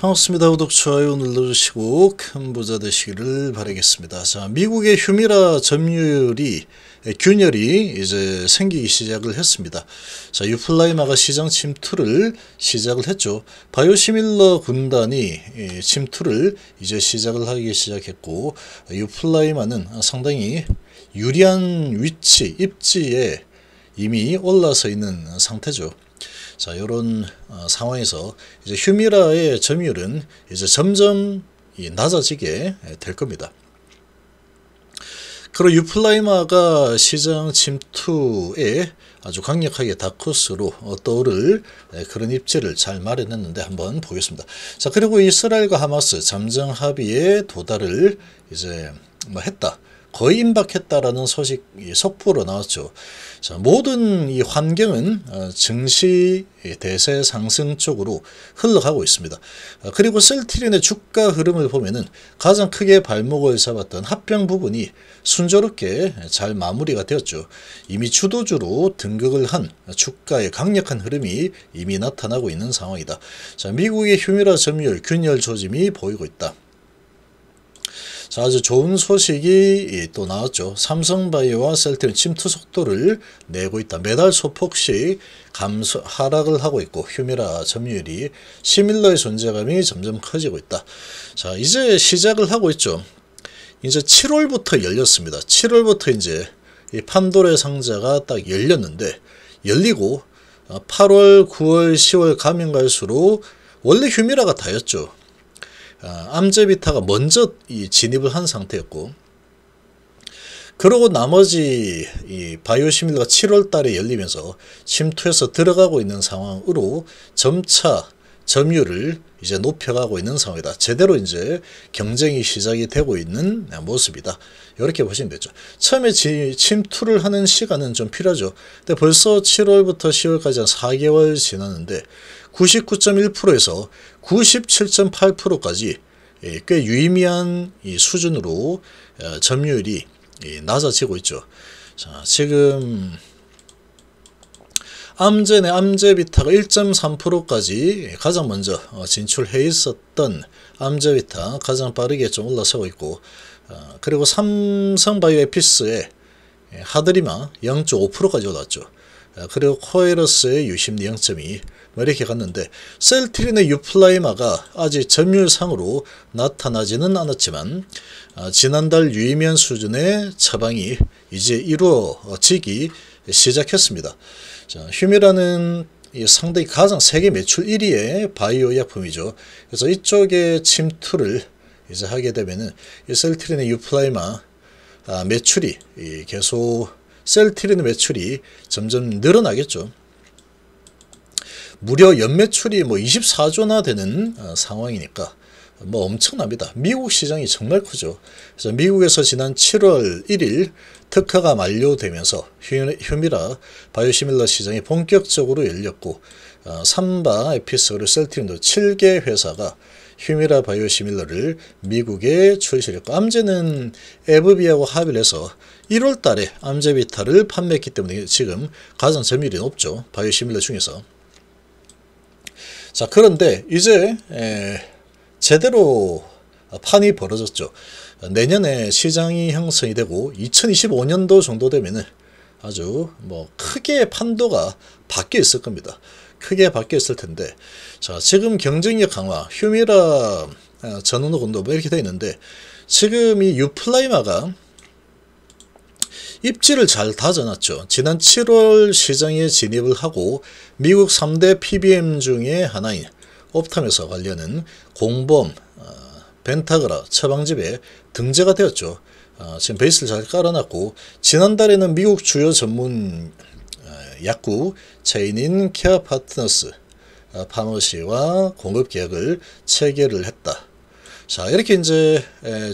반갑습니다. 구독, 좋아요 눌러주시고 큰 부자 되시기를 바라겠습니다. 자, 미국의 휴미라 점유율이 예, 균열이 이제 생기기 시작을 했습니다. 자, 유플라이마가 시장 침투를 시작을 했죠. 바이오시밀러 군단이 예, 침투를 이제 시작을 하기 시작했고 유플라이마는 상당히 유리한 위치, 입지에 이미 올라서 있는 상태죠. 자, 요런 어, 상황에서 이제 휴미라의 점유율은 이제 점점 낮아지게 될 겁니다. 그리고 유플라이마가 시장 침투에 아주 강력하게 다크스로 어, 떠오를 그런 입지를 잘 마련했는데 한번 보겠습니다. 자 그리고 이스라엘과 하마스 잠정 합의에 도달을 이제 뭐 했다. 거의 임박했다라는 소식이 속보로 나왔죠. 자, 모든 이 환경은 어, 증시 대세 상승 쪽으로 흘러가고 있습니다. 어, 그리고 셀트린의 주가 흐름을 보면은 가장 크게 발목을 잡았던 합병 부분이 순조롭게 잘 마무리가 되었죠. 이미 주도주로 등극을 한 주가의 강력한 흐름이 이미 나타나고 있는 상황이다. 자, 미국의 휴미라 점유율 균열 조짐이 보이고 있다. 자, 아주 좋은 소식이 예, 또 나왔죠. 삼성바이오와 셀트는 침투 속도를 내고 있다. 매달 소폭씩 감소, 하락을 하고 있고 휴미라 점유율이 시밀러의 존재감이 점점 커지고 있다. 자, 이제 시작을 하고 있죠. 이제 7월부터 열렸습니다. 7월부터 이제 이 판도의 상자가 딱 열렸는데 열리고 8월, 9월, 10월 가면 갈수록 원래 휴미라가 다였죠. 아, 암제비타가 먼저 진입을 한 상태였고 그러고 나머지 바이오시밀러가 7월달에 열리면서 침투해서 들어가고 있는 상황으로 점차 점유율을 이제 높여가고 있는 상황이다. 제대로 이제 경쟁이 시작이 되고 있는 모습이다. 이렇게 보시면 되죠. 처음에 지, 침투를 하는 시간은 좀 필요하죠. 근데 벌써 7월부터 10월까지 한 4개월 지났는데 99.1%에서 97.8%까지 예, 꽤 유의미한 이 수준으로 어, 점유율이 예, 낮아지고 있죠. 자, 지금 암젠의 암제비타가 1.3%까지 가장 먼저 어, 진출해 있었던 암제비타 가장 빠르게 좀 올라서고 있고 어, 그리고 삼성바이오 에피스의 예, 하드리마 0.5%까지 올랐죠. 어, 그리고 코에러스의 유심리 0.2뭐 이렇게 갔는데 셀트린의 유플라이마가 아직 점유율상으로 나타나지는 않았지만 어, 지난달 유의면 수준의 처방이 이제 이루어지기 시작했습니다. 자, 휴미라는 상당히 가장 세계 매출 1위의 바이오 약품이죠. 그래서 이쪽에 침투를 이제 하게 되면은 셀트린의 유플라이마 아, 매출이 계속 셀트린의 매출이 점점 늘어나겠죠. 무려 연매출이 뭐 24조나 되는 아, 상황이니까 뭐 엄청납니다. 미국 시장이 정말 크죠. 그래서 미국에서 지난 7월 1일 특허가 만료되면서 휴미라 바이오시밀러 시장이 본격적으로 열렸고 어, 삼바 에피소드 셀트린도 7개 회사가 휴미라 바이오시밀러를 미국에 출시했고 암제는 에브비하고 합의를 해서 1월 달에 암제비타를 판매했기 때문에 지금 가장 점유율이 높죠. 바이오시밀러 중에서. 자 그런데 이제 에, 제대로 판이 벌어졌죠. 내년에 시장이 형성이 되고 2025년도 정도 되면은 아주 뭐 크게 판도가 바뀌어 있을 겁니다. 크게 바뀌어 있을 텐데 자 지금 경쟁력 강화 휴미라 아, 전원호 도뭐 이렇게 되어 있는데 지금 이 유플라이마가 입지를 잘 다져놨죠. 지난 7월 시장에 진입을 하고 미국 3대 PBM 중에 하나인 옵탐에서 관련은 공범 어, 벤타그라 처방집에 등재가 되었죠. 어, 지금 베이스를 잘 깔아놨고 지난달에는 미국 주요 전문 어, 약국 체인인 케어 파트너스 파머시와 공급 계약을 체결을 했다. 자 이렇게 이제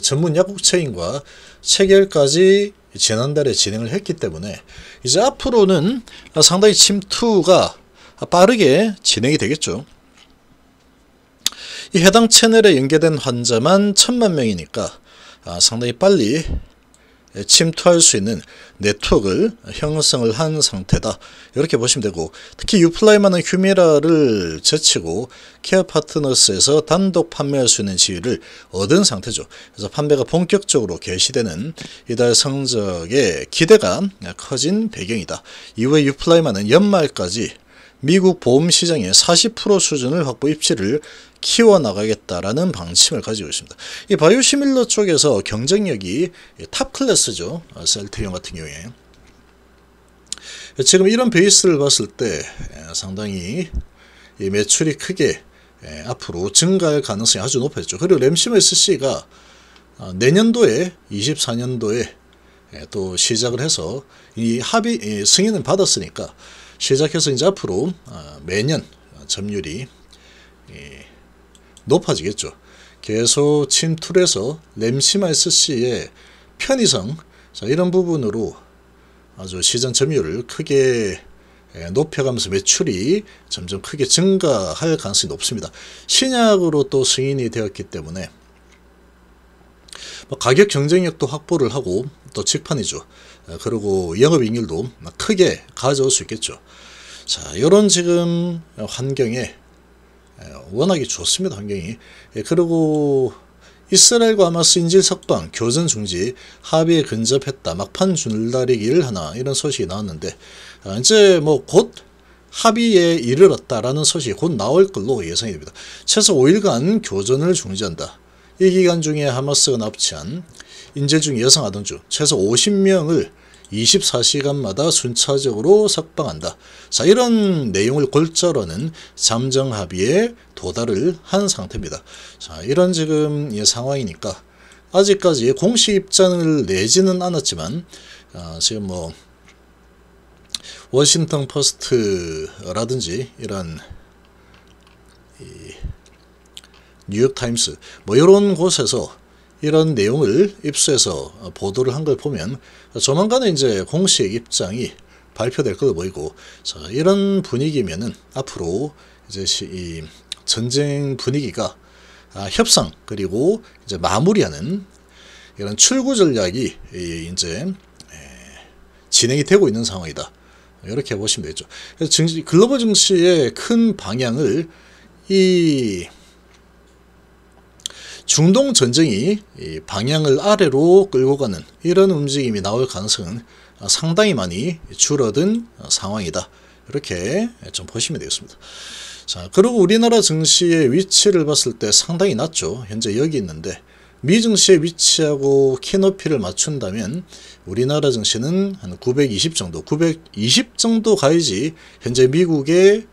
전문 약국 체인과 체결까지 지난달에 진행을 했기 때문에 이제 앞으로는 상당히 침투가 빠르게 진행이 되겠죠. 이 해당 채널에 연계된 환자만 천만 명이니까 아, 상당히 빨리 침투할 수 있는 네트워크를 형성을 한 상태다. 이렇게 보시면 되고 특히 유플라이만은 휴미라를 제치고 케어 파트너스에서 단독 판매할 수 있는 지위를 얻은 상태죠. 그래서 판매가 본격적으로 개시되는 이달 성적에 기대가 커진 배경이다. 이후에 유플라이만은 연말까지 미국 보험 시장의 40% 수준을 확보 입지를 키워나가겠다라는 방침을 가지고 있습니다. 이 바이오시밀러 쪽에서 경쟁력이 탑 클래스죠. 셀테이온 같은 경우에. 지금 이런 베이스를 봤을 때 상당히 이 매출이 크게 앞으로 증가할 가능성이 아주 높았죠. 그리고 램심 스씨가 아, 내년도에 24년도에 또 시작을 해서 이 합의 승인을 받았으니까 시작해서 이제 앞으로 어, 매년 점유율이 예, 높아지겠죠. 계속 침툴에서 램시마이 c 의 편의성 이런 부분으로 아주 시장 점유율을 크게 예, 높여가면서 매출이 점점 크게 증가할 가능성이 높습니다. 신약으로 또 승인이 되었기 때문에 뭐 가격 경쟁력도 확보를 하고 또 직판이죠. 그리고 영업이익률도 크게 가져올 수 있겠죠. 자, 이런 지금 환경에 워낙에 좋습니다. 환경이. 그리고 이스라엘과 하마스 인질 석방, 교전 중지, 합의에 근접했다. 막판 줄다리기를 하나 이런 소식이 나왔는데 아, 이제 뭐 곧 합의에 이르렀다라는 소식이 곧 나올 걸로 예상이 됩니다. 최소 5일간 교전을 중지한다. 이 기간 중에 하마스가 납치한 인재 중 여성 아동중 최소 50명을 24시간마다 순차적으로 석방한다. 자 이런 내용을 골자로 는 잠정합의에 도달을 한 상태입니다. 자 이런 지금 예, 상황이니까 아직까지 공식 입장을 내지는 않았지만 어, 지금 뭐 워싱턴 포스트라든지 이런 이 뉴욕타임스 뭐 이런 곳에서 이런 내용을 입수해서 보도를 한 걸 보면 조만간에 이제 공식 입장이 발표될 것으로 보이고 자, 이런 분위기면은 앞으로 이제 이 전쟁 분위기가 아, 협상 그리고 이제 마무리하는 이런 출구 전략이 이제 진행이 되고 있는 상황이다. 이렇게 보시면 되죠. 그래서 글로벌 증시의 큰 방향을 이 중동 전쟁이 방향을 아래로 끌고 가는 이런 움직임이 나올 가능성은 상당히 많이 줄어든 상황이다. 이렇게 좀 보시면 되겠습니다. 자, 그리고 우리나라 증시의 위치를 봤을 때 상당히 낮죠. 현재 여기 있는데 미 증시의 위치하고 키높이를 맞춘다면 우리나라 증시는 한 920 정도, 920 정도 가야지 현재 미국의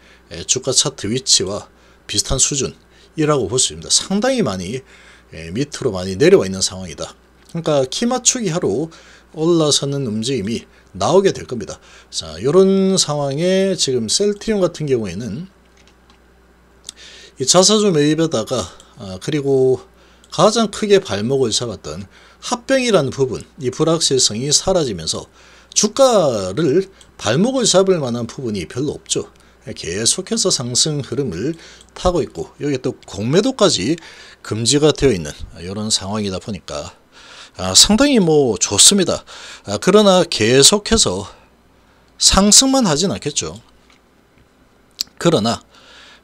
주가 차트 위치와 비슷한 수준이라고 볼 수 있습니다. 상당히 많이 예, 밑으로 많이 내려와 있는 상황이다. 그러니까 키 맞추기 하로 올라서는 움직임이 나오게 될 겁니다. 자, 이런 상황에 지금 셀트리온 같은 경우에는 이 자사주 매입에다가 아, 그리고 가장 크게 발목을 잡았던 합병이라는 부분, 이 불확실성이 사라지면서 주가를 발목을 잡을 만한 부분이 별로 없죠. 계속해서 상승 흐름을 타고 있고 여기 또 공매도까지 금지가 되어 있는 이런 상황이다 보니까 아, 상당히 뭐 좋습니다. 아, 그러나 계속해서 상승만 하진 않겠죠. 그러나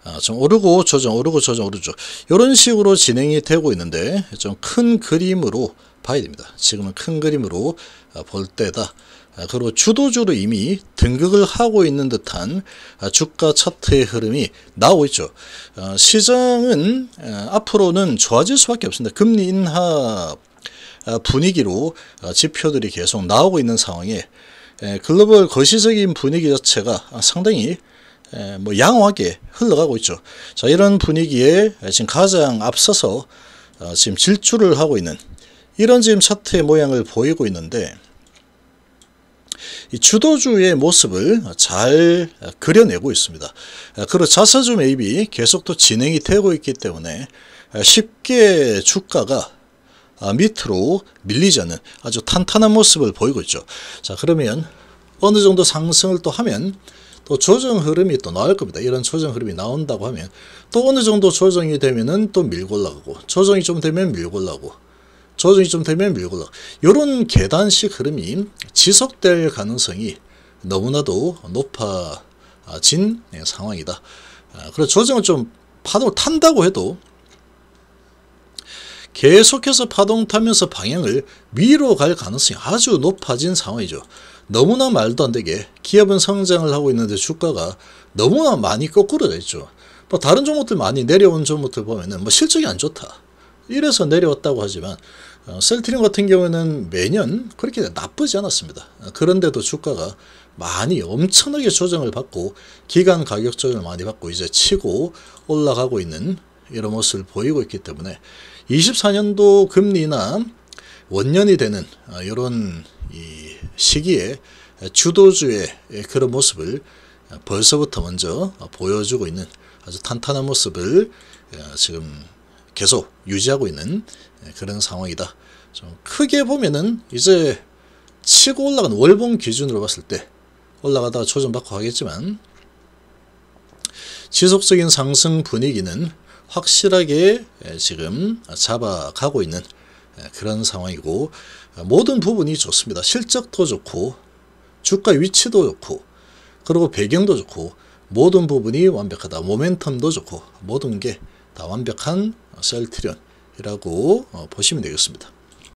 아, 좀 오르고 조정 오르고 조정 오르죠. 이런 식으로 진행이 되고 있는데 좀 큰 그림으로 봐야 됩니다. 지금은 큰 그림으로 어, 볼 때다. 아, 그리고 주도주로 이미 등극을 하고 있는 듯한 아, 주가 차트의 흐름이 나오고 있죠. 어, 시장은 아, 앞으로는 좋아질 수밖에 없습니다. 금리 인하 분위기로 지표들이 계속 나오고 있는 상황에 글로벌 거시적인 분위기 자체가 상당히 뭐 양호하게 흘러가고 있죠. 자 이런 분위기에 지금 가장 앞서서 어, 지금 질주를 하고 있는 이런 지금 차트의 모양을 보이고 있는데 주도주의 모습을 잘 그려내고 있습니다. 그리고 자사주 매입이 계속 또 진행이 되고 있기 때문에 쉽게 주가가 밑으로 밀리지 않는 아주 탄탄한 모습을 보이고 있죠. 자 그러면 어느 정도 상승을 또 하면 또 조정 흐름이 또 나올 겁니다. 이런 조정 흐름이 나온다고 하면 또 어느 정도 조정이 되면은 또 밀고 올라가고 조정이 좀 되면 밀고 올라가고 조정이좀 되면 밀고 올라 이런 계단식 흐름이 지속될 가능성이 너무나도 높아진 아, 네, 상황이다. 아, 그래 조정을 좀 파동을 탄다고 해도 계속해서 파동 타면서 방향을 위로 갈 가능성이 아주 높아진 상황이죠. 너무나 말도 안 되게 기업은 성장을 하고 있는데 주가가 너무나 많이 거꾸로져 있죠. 뭐 다른 종목들 많이 내려온 종목들 보면은 뭐 실적이 안 좋다. 이래서 내려왔다고 하지만 어, 셀트리 같은 경우에는 매년 그렇게 나쁘지 않았습니다. 그런데도 주가가 많이 엄청나게 조정을 받고 기간 가격 조정을 많이 받고 이제 치고 올라가고 있는 이런 모습을 보이고 있기 때문에 24년도 금리나 원년이 되는 이런 어, 이 시기에 주도주의 그런 모습을 벌써부터 먼저 보여주고 있는 아주 탄탄한 모습을 어, 지금 계속 유지하고 있는 예, 그런 상황이다. 좀 크게 보면은 이제 치고 올라간 월봉 기준으로 봤을 때 올라가다가 조정 받고 하겠지만 지속적인 상승 분위기는 확실하게 예, 지금 잡아가고 있는 예, 그런 상황이고 아, 모든 부분이 좋습니다. 실적도 좋고 주가 위치도 좋고 그리고 배경도 좋고 모든 부분이 완벽하다. 모멘텀도 좋고 모든 게 다 완벽한 셀트리온이라고 어, 보시면 되겠습니다.